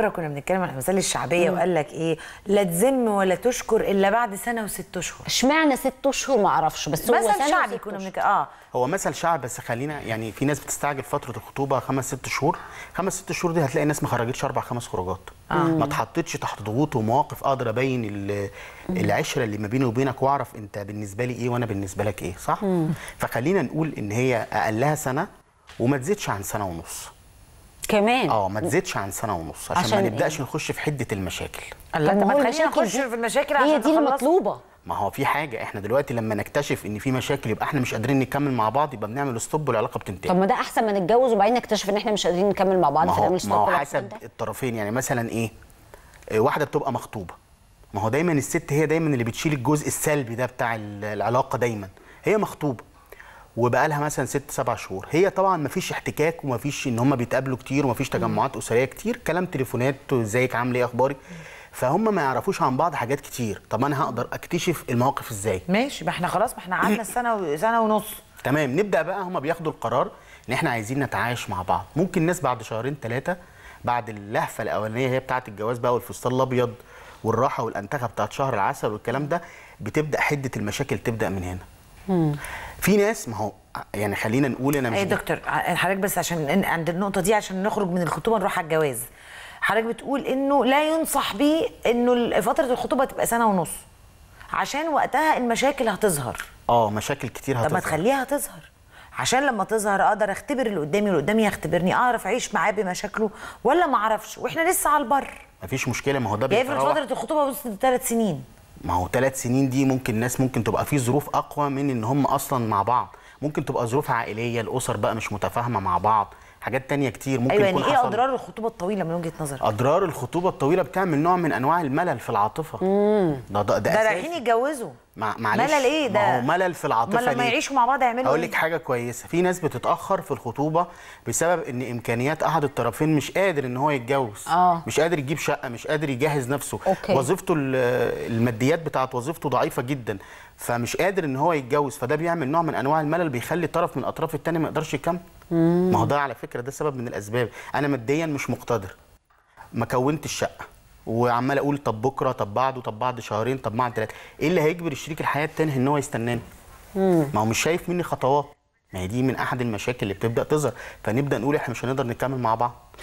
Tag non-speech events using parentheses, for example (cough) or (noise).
مره كنا بنتكلم عن الامثال الشعبيه وقال لك ايه لا تذم ولا تشكر الا بعد سنه وست اشهر اشمعنى ست اشهر ما اعرفش بس هو مثل شعبي كنا بنتكلم اه هو مثل شعب بس خلينا يعني في ناس بتستعجل فتره الخطوبه خمس ست شهور خمس ست شهور دي هتلاقي الناس ما خرجتش اربع خمس خروجات آه. ما اتحطتش تحت ضغوط ومواقف اقدر ابين العشره اللي ما بيني وبينك واعرف انت بالنسبه لي ايه وانا بالنسبه لك ايه صح مم. فخلينا نقول ان هي اقلها سنه وما تزيدش عن سنه ونص كمان اه ما تزيدش عن سنه ونص عشان, عشان ما نبداش إيه؟ نخش في حده المشاكل لا ما تخلينا نخش في المشاكل عشان هي دي المطلوبه ما هو في حاجه احنا دلوقتي لما نكتشف ان في مشاكل يبقى احنا مش قادرين نكمل مع بعض يبقى بنعمل ستوب والعلاقه بتنتهي طب ما ده احسن ما نتجوز وبعدين نكتشف ان احنا مش قادرين نكمل مع بعض فنعمل ستوب ما هو حسب الطرفين يعني مثلا ايه آه، واحده بتبقى مخطوبه ما هو دايما الست هي دايما اللي بتشيل الجزء السلبي ده بتاع العلاقه دايما هي مخطوبه وبقى لها مثلا ست سبع شهور هي طبعا ما فيش احتكاك وما فيش ان هم بيتقابلوا كتير وما فيش تجمعات اسريه كتير كلام تليفونات ازيك عامل ايه اخبارك فهم ما يعرفوش عن بعض حاجات كتير طب انا هقدر اكتشف المواقف ازاي ماشي ما احنا خلاص ما احنا قعدنا (clears throat) سنه سنه ونص تمام نبدا بقى هم بياخدوا القرار ان احنا عايزين نتعايش مع بعض ممكن الناس بعد شهرين ثلاثه بعد اللهفه الاولانيه هي بتاعه الجواز بقى والفستان الابيض والراحه والانتخه بتاعه شهر العسل والكلام ده بتبدا حده المشاكل تبدا من هنا في ناس ما هو يعني خلينا نقول انا مش ايه دكتور حضرتك بس عشان عند النقطه دي عشان نخرج من الخطوبه نروح على الجواز حضرتك بتقول انه لا ينصح بيه انه فتره الخطوبه تبقى سنه ونص عشان وقتها المشاكل هتظهر اه مشاكل كتير هتظهر طب ما تخليها تظهر عشان لما تظهر اقدر اختبر اللي قدامي اللي قدامي يختبرني اعرف اعيش معاه بمشاكله ولا ما اعرفش واحنا لسه على البر مفيش مشكله ما هو ده يعني بيتراوح فتره الخطوبه وصلت لثلاث سنين ما هو ثلاث سنين دي ممكن ناس ممكن تبقى في ظروف اقوى من ان هم اصلا مع بعض ممكن تبقى ظروف عائليه الاسر بقى مش متفاهمه مع بعض حاجات تانية كتير ممكن أيوة يعني يكون ايه حصل... اضرار الخطوبه الطويله من وجهه نظرك اضرار الخطوبه الطويله بتعمل نوع من انواع الملل في العاطفه امم ده ده, ده, ده رايحين يتجوزوا مع معلش ملل ايه ده؟ ما هو ملل في العاطفه دي ما يعيشوا مع بعض يعملوا اقول إيه؟ لك حاجه كويسه في ناس بتتاخر في الخطوبه بسبب ان امكانيات احد الطرفين مش قادر ان هو يتجوز آه. مش قادر يجيب شقه مش قادر يجهز نفسه أوكي. وظيفته الماديات بتاعه وظيفته ضعيفه جدا فمش قادر ان هو يتجوز فده بيعمل نوع من انواع الملل بيخلي طرف من الاطراف الثاني ما يقدرش يكمل ما هو ده على فكره ده سبب من الاسباب انا ماديا مش مقتدر ما كونتش شقه وعمال اقول طب بكره طب بعده طب بعد شهرين طب بعد ثلاثه ايه اللي هيجبر الشريك الحياه التاني ان هو يستناني ما هو مش شايف مني خطوات ما هي دي من احد المشاكل اللي بتبدا تظهر فنبدا نقول احنا مش هنقدر نكمل مع بعض